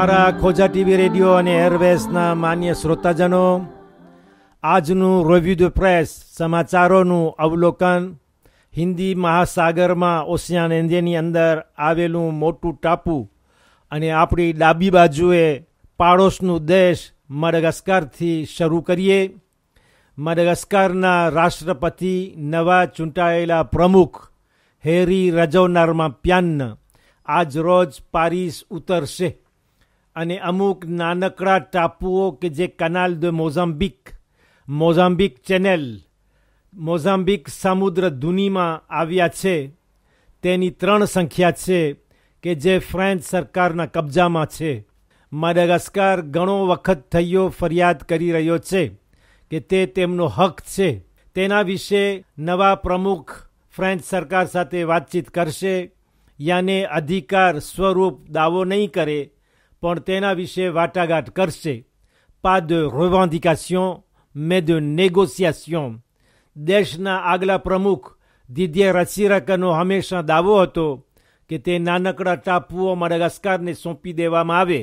મારા ખોજા TV radio અને એરવેસના માન્ય શ્રોતાજનો આજનું રોવ્યુ ધ પ્રેસ સમાચારોનું અવલોકન હિન્દી મહાસાગરમાં ઓશિયાન ઇન્ડિયાની અંદર આવેલું મોટું ટાપુ અને આપણી ડાબી બાજુએ પાડોશનું દેશ મડગાસ્કરથી શરૂ કરીએ મડગાસ્કરના રાષ્ટ્રપતિ નવા ચૂંટાયેલા પ્રમુખ હેરી રજવનારમાં પ્યાન્ન આજ રોજ પારિસ ઉતરશે અને અમુક નાનકડા ટાપુઓ કે જે કનાલ દ મોઝામ્બિક મોઝામ્બિક ચેનલ મોઝામ્બિક સમુદ્ર ધુનીમાં આવ્યા છે તેની ત્રણ સંખ્યા છે કે જે ફ્રેન્ચ સરકારના કબજામાં છે માડાગાસ્કાર ઘણો વખત થયો ફરિયાદ કરી રહ્યો છે કે તે તેમનો હક છે તેના વિશે નવા પ્રમુખ ફ્રેન્ચ સરકાર સાથે વાતચીત કરશે યાને અધિકાર સ્વરૂપ દાવો નહીં કરે પણ તેના વિશે વાટાઘાટ કરશે પા દ રિવેન્ડિકેશન મે દ નેગોસિએશન દેશના આગલા પ્રમુખ દિદ્ય રસીરાકનો હંમેશા દાવો હતો કે તે નાનકડા ટાપુઓ માડાગાસ્કારને સોંપી દેવામાં આવે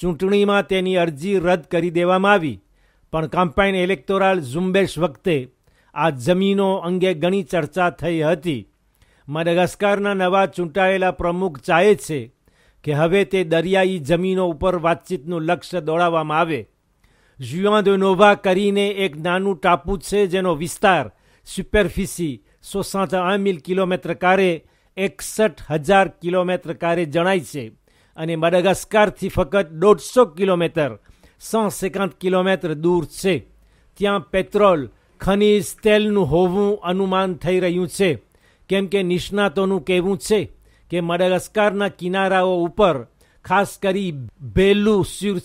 ચૂંટણીમાં તેની અરજી રદ કરી દેવામાં આવી પણ કમ્પાઇન ઇલેક્ટોરલ ઝુંબેશ વખતે આ જમીનો અંગે ઘણી ચર્ચા થઈ હતી માડાગાસ્કારના નવા ચૂંટાયેલા પ્રમુખ ચાહે છે કે હવે તે દરિયાઈ જમીનો ઉપર વાતચીતનું લક્ષ્ય દોડાવવામાં આવે જ્યુઆ દો કરીને એક નાનું ટાપુ છે જેનો વિસ્તાર સુપરફિસી સોસાત મિલ કિલોમીટર કારે એકસઠ હજાર કિલોમીટર કારે જણાય છે અને મડાગાસ્કારથી ફક્ત દોઢસો કિલોમીટર સો સેકાંત કિલોમીટર દૂર છે ત્યાં પેટ્રોલ ખનીજ તેલનું હોવું અનુમાન થઈ રહ્યું છે કેમ કે નિષ્ણાતોનું કહેવું છે કે મડાગસ્કારના કિનારાઓ ઉપર ખાસ કરી બેલુ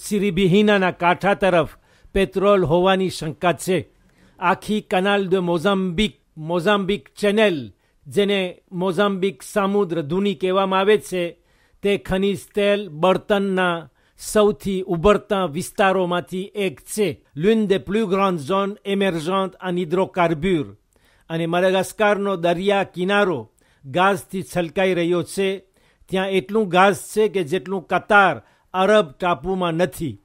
સિરિબિહિનાના કાંઠા તરફ પેટ્રોલ હોવાની શંકા છે આખી કનાલ દ મોઝામ્બિક મોઝામ્બિક ચેનલ જેને મોઝામ્બિક સામુદ્ર ધૂની કહેવામાં આવે છે તે ખનિજ તેલ બળતણના સૌથી ઉભરતા વિસ્તારોમાંથી એક છે લ્યુન દે પ્લુગ્રાન્ડ ઝોન એમર્જન્ટ અન કાર્બ્યુર અને મડાગાસ્કારનો દરિયા કિનારો ગાઝથી છલકાઈ રહ્યો છે ત્યાં એટલું ગાઝ છે કે જેટલું કતાર અરબ ટાપુમાં નથી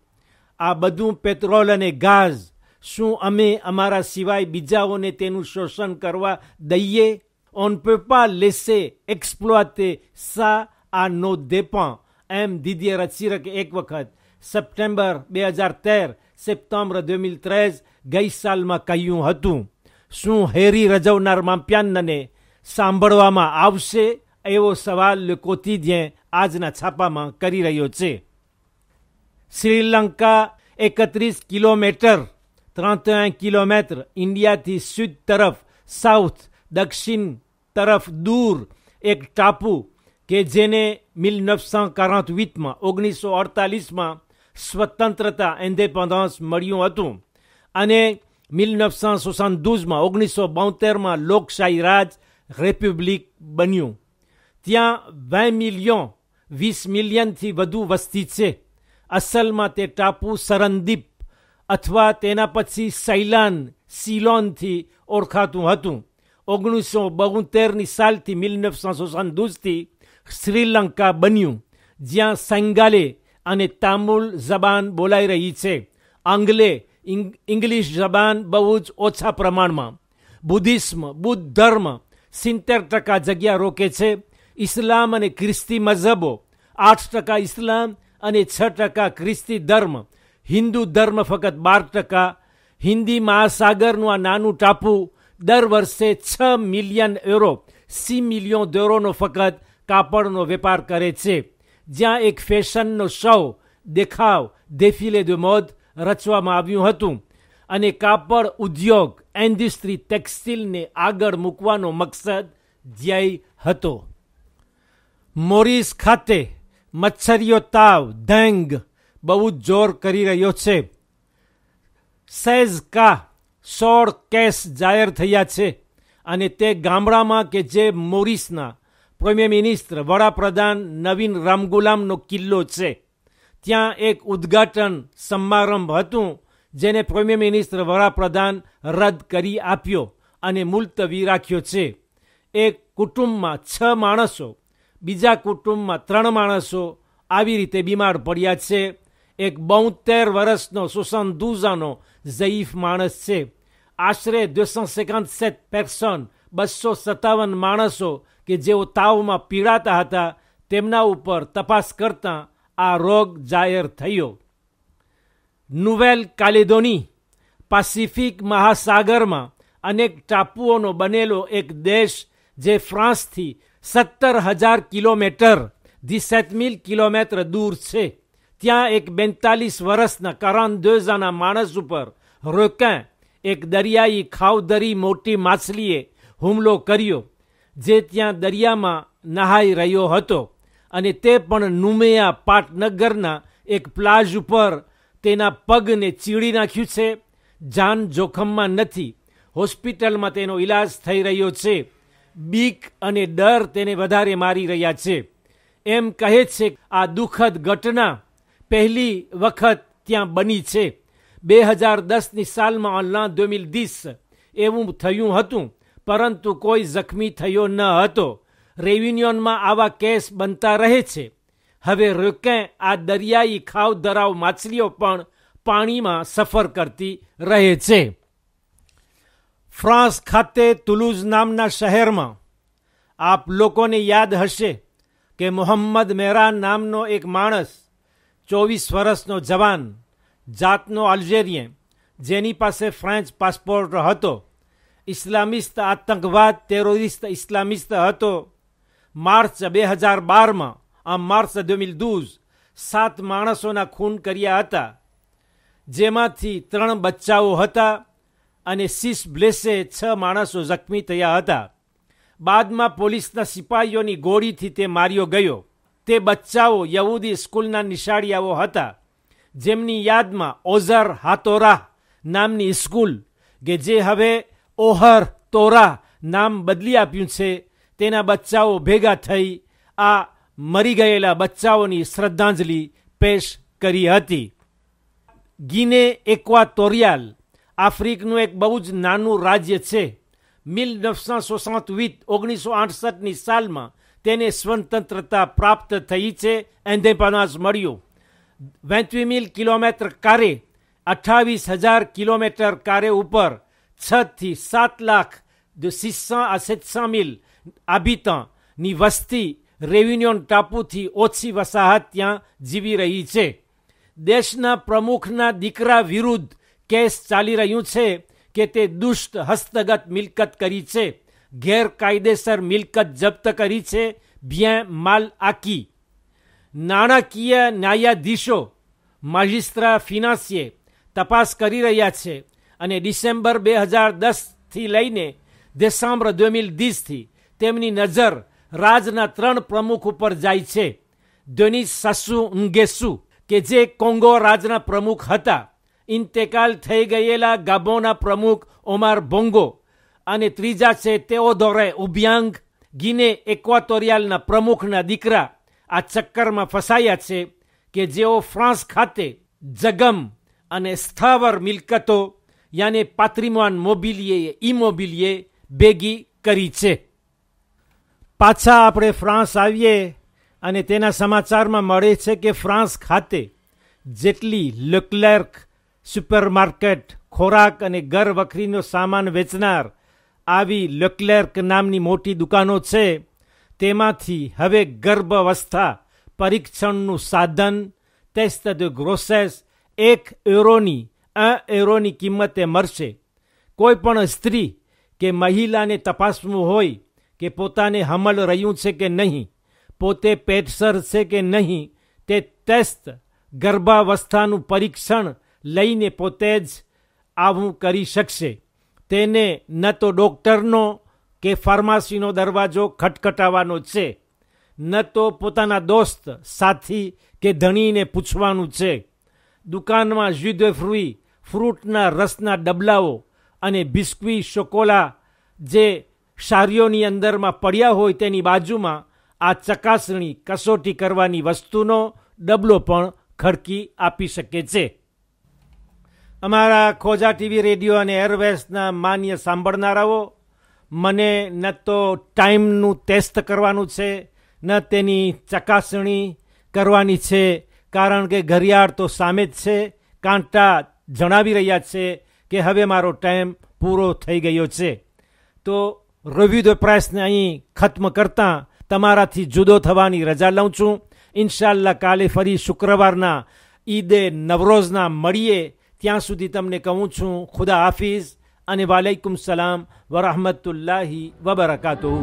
આ બધું પેટ્રોલ અને ગાઝ શું અમે અમારા સિવાય બીજાઓને તેનું શોષણ કરવા દઈએ ઓન પેપા લેસે એક્સપ્લોતે સા આ નો દેપા એમ દીદીએ રચિરકે એક વખત સપ્ટેમ્બર બે હજાર તેર સપ્ટેમ્બર બે મિલ ત્રેજ ગઈ સાલમાં કહ્યું હતું શું હેરી રજવનાર માપ્યાન્નને સાંભળવામાં આવશે એવો સવાલ કોતિદ્યે આજના છાપામાં કરી રહ્યો છે શ્રીલંકા એકત્રીસ કિલોમીટર ત્રણ કિલોમીટર ઇન્ડિયાથી સ્વીટ તરફ સાઉથ દક્ષિણ તરફ દૂર એક ટાપુ કે જેને મિલ નફસા કારાતવીતમાં ઓગણીસો અડતાલીસમાં સ્વતંત્રતા એન્ડેપેન્ડન્સ મળ્યું હતું અને મિલ નફસા સુસાન દૂઝમાં ઓગણીસો બોતેરમાં લોકશાહી રાજ રેપબ્લિક બન્યું ત્યાં બે મિલિયન વીસ મિલિયનથી વધુ વસ્તી છે અસલમાં તે ટાપુ સરનદીપ અથવા તેના પછી સૈલાન સિલોનથી ઓળખાતું હતું ઓગણીસો બોતેરની સાલથી મિલનેફસા સુસંદુસથી શ્રીલંકા બન્યું જ્યાં સંગાલે અને તામુલ જબાન બોલાઈ રહી છે આંગ્લે ઇંગ્લિશ જબાન બહુ જ ઓછા પ્રમાણમાં બુદ્ધિસ્મ બુદ્ધ ધર્મ સિત્તેર ટકા જગ્યા રોકે છે ઇસ્લામ અને ખ્રિસ્તી મઝહબો આઠ ટકા ઇસ્લામ અને છ ટકા ખ્રિસ્તી ધર્મ હિન્દુ ધર્મ ફક્ત બાર ટકા હિન્દી મહાસાગરનું આ નાનું ટાપુ દર વર્ષે છ મિલિયન યુરો સી મિલિયો દોરોનો ફક્ત કાપડનો વેપાર કરે છે જ્યાં એક ફેશનનો શો દેખાવ દેફિલે દે મોદ રચવામાં આવ્યું હતું અને કાપડ ઉદ્યોગ ઇન્ડસ્ટ્રી ટેક્સટાઇલને આગળ મૂકવાનો મકસદ ધ્યેય હતો મોરિસ ખાતે મચ્છરીઓ તાવ ધેંગ બહુ જ જોર કરી રહ્યો છે સૈઝ કા સોળ કેસ જાહેર થયા છે અને તે ગામડામાં કે જે મોરિસના પ્રીમિયર મિનિસ્ટર વડાપ્રધાન નવીન રામગુલામનો કિલ્લો છે ત્યાં એક ઉદ્ઘાટન સમારંભ હતું જેને પ્રીમિયર મિનિસ્ટર વડાપ્રધાન રદ કરી આપ્યો અને મુલતવી રાખ્યો છે એક કુટુંબમાં છ માણસો બીજા કુટુંબમાં ત્રણ માણસો આવી રીતે બીમાર પડ્યા છે એક બોતેર વર્ષનો સુશાંત દુઝાનો ઝયીફ માણસ છે આશરે દ્વેસન સેકન્ડ સેટ પેક્સન બસો સત્તાવન માણસો કે જેઓ તાવમાં પીડાતા હતા તેમના ઉપર તપાસ કરતાં આ રોગ જાહેર થયો નુવેલ કાલિદોની પાસિફિક મહાસાગરમાં અનેક ટાપુઓનો બનેલો એક દેશ જે ફ્રાન્સથી સત્તર હજાર કિલોમીટર દિસેત મિલ કિલોમીટર દૂર છે ત્યાં એક બેતાલીસ વર્ષના કરાન દેઝાના માણસ ઉપર રોકેં એક દરિયાઈ ખાવદરી મોટી માછલીએ હુમલો કર્યો જે ત્યાં દરિયામાં નહાઈ રહ્યો હતો અને તે પણ નુમેયા પાટનગરના એક પ્લાઝ ઉપર તેના પગને ચીડી નાખ્યું છે જાન જોખમમાં નથી હોસ્પિટલમાં તેનો ઈલાજ થઈ રહ્યો છે બીક અને ડર તેને વધારે મારી રહ્યા છે એમ કહે છે આ દુઃખદ ઘટના પહેલી વખત ત્યાં બની છે બે હજાર દસની સાલમાં અલ્લા દોમિલ દિસ એવું થયું હતું પરંતુ કોઈ જખમી થયો ન હતો રેવિન્યુનમાં આવા કેસ બનતા રહે છે હવે રોકેં આ દરિયાઈ ખાવ ધરાવ માછલીઓ પણ પાણીમાં સફર કરતી રહે છે ફ્રાન્સ ખાતે તુલુઝ નામના શહેરમાં આપ લોકોને યાદ હશે કે મોહમ્મદ મેરાન નામનો એક માણસ ચોવીસ વર્ષનો જવાન જાતનો અલ્જેરિય જેની પાસે ફ્રેન્ચ પાસપોર્ટ હતો ઇસ્લામિસ્ત આતંકવાદ ટેરોરિસ્ટ ઇસ્લામિસ્ત હતો માર્ચ બે હજાર બારમાં en mars 2012 સાત માણસોના ખૂન કર્યા હતા જેમાંથી ત્રણ બચ્ચાઓ હતા અને સિસ બ્લેસે છ માણસો જખમી થયા હતા બાદમાં પોલીસના સિપાહીઓની ગોળીથી તે માર્યો ગયો તે બચ્ચાઓ યહૂદી સ્કૂલના નિશાળિયાઓ હતા જેમની યાદમાં ઓઝર હાતોરા નામની સ્કૂલ કે જે હવે ઓહર તોરા નામ બદલી આપ્યું છે તેના બચ્ચાઓ ભેગા થઈ આ મરી ગયેલા બચ્ચાઓની શ્રદ્ધાંજલિ પેશ કરી હતી ગિને એક્વાતોરિયાલ આફ્રિકનું એક બહુ જ નાનું રાજ્ય છે મિલ નફસા સોસાત વિત ઓગણીસો આઠસઠની સાલમાં તેને સ્વતંત્રતા પ્રાપ્ત થઈ છે એન્ધેપનાસ મળ્યો વેંતવી મિલ કિલોમીટર કારે અઠ્ઠાવીસ હજાર કિલોમીટર કારે ઉપર છથી સાત લાખ સિસ્સા સિત્સા મિલ આબીતાની વસ્તી રેવિન્યોન ટાપુથી ઓછી વસાહત ત્યાં જીવી રહી છે દેશના પ્રમુખના દીકરા વિરુદ્ધ કેસ ચાલી રહ્યું છે કે તે દુષ્ટ હસ્તગત મિલકત કરી છે ગેરકાયદેસર મિલકત જપ્ત કરી છે ભ્યાં માલ આકી નાણાકીય ન્યાયાધીશો માજિસ્ટ્રા ફિનાસીએ તપાસ કરી રહ્યા છે અને ડિસેમ્બર બે હજાર દસથી લઈને દેસામ્ર દોમિલ દીસથી તેમની નજર રાજના ત્રણ પ્રમુખ ઉપર જાય છે ધોની સાસુ અંગેસુ કે જે કોંગો રાજના પ્રમુખ હતા ઇન્તેકાલ થઈ ગયેલા ગાબોના પ્રમુખ ઓમાર બોંગો અને ત્રીજા છે તેઓ તેઓદોરે ઉભ્યાંગ ગિને એક્વાટોરિયલના પ્રમુખના દીકરા આ ચક્કરમાં ફસાયા છે કે જેઓ ફ્રાન્સ ખાતે જગમ અને સ્થાવર મિલકતો યાને પાત્રીમાન મોબિલિયે ઇમોબિલિયે ભેગી કરી છે પાછા આપણે ફ્રાન્સ આવીએ અને તેના સમાચારમાં મળે છે કે ફ્રાન્સ ખાતે જેટલી લુકલેર્ક સુપરમાર્કેટ ખોરાક અને ઘર વખરીનો સામાન વેચનાર આવી લુકલેર્ક નામની મોટી દુકાનો છે તેમાંથી હવે ગર્ભાવસ્થા પરીક્ષણનું સાધન ટેસ્ટ ધ ગ્રોસેસ એક એરોની અ એરોની કિંમતે મળશે કોઈ પણ સ્ત્રી કે મહિલાને તપાસવું હોય કે પોતાને હમલ રહ્યું છે કે નહીં પોતે પેટસર છે કે નહીં તે ટેસ્ટ ગર્ભાવસ્થાનું પરીક્ષણ લઈને પોતે જ આવું કરી શકશે તેને ન તો ડૉક્ટરનો કે ફાર્માસીનો દરવાજો ખટખટાવવાનો છે ન તો પોતાના દોસ્ત સાથી કે ધણીને પૂછવાનું છે દુકાનમાં જુદે ફ્રૂઈ ફ્રૂટના રસના ડબલાઓ અને બિસ્કવી શોકોલા જે સારીઓની અંદરમાં પડ્યા હોય તેની બાજુમાં આ ચકાસણી કસોટી કરવાની વસ્તુનો ડબલો પણ ખડકી આપી શકે છે અમારા ખોજા ટીવી રેડિયો અને એરવેસના માન્ય સાંભળનારાઓ મને ન તો ટાઈમનું ટેસ્ટ કરવાનું છે ન તેની ચકાસણી કરવાની છે કારણ કે ઘરિયાળ તો સામે જ છે કાંટા જણાવી રહ્યા છે કે હવે મારો ટાઈમ પૂરો થઈ ગયો છે તો રિવ્યુ ધ પ્રેસને અહીં ખત્મ કરતાં તમારાથી જુદો થવાની રજા લઉં છું ઇન્શાલ્લાહ કાલે ફરી શુક્રવારના ઈદે નવરોઝના મળીએ ત્યાં સુધી તમને કહું છું ખુદા હાફિઝ અને વાલેકુમ સલામ વરહમતુલ્લાહી વબરકાતુહ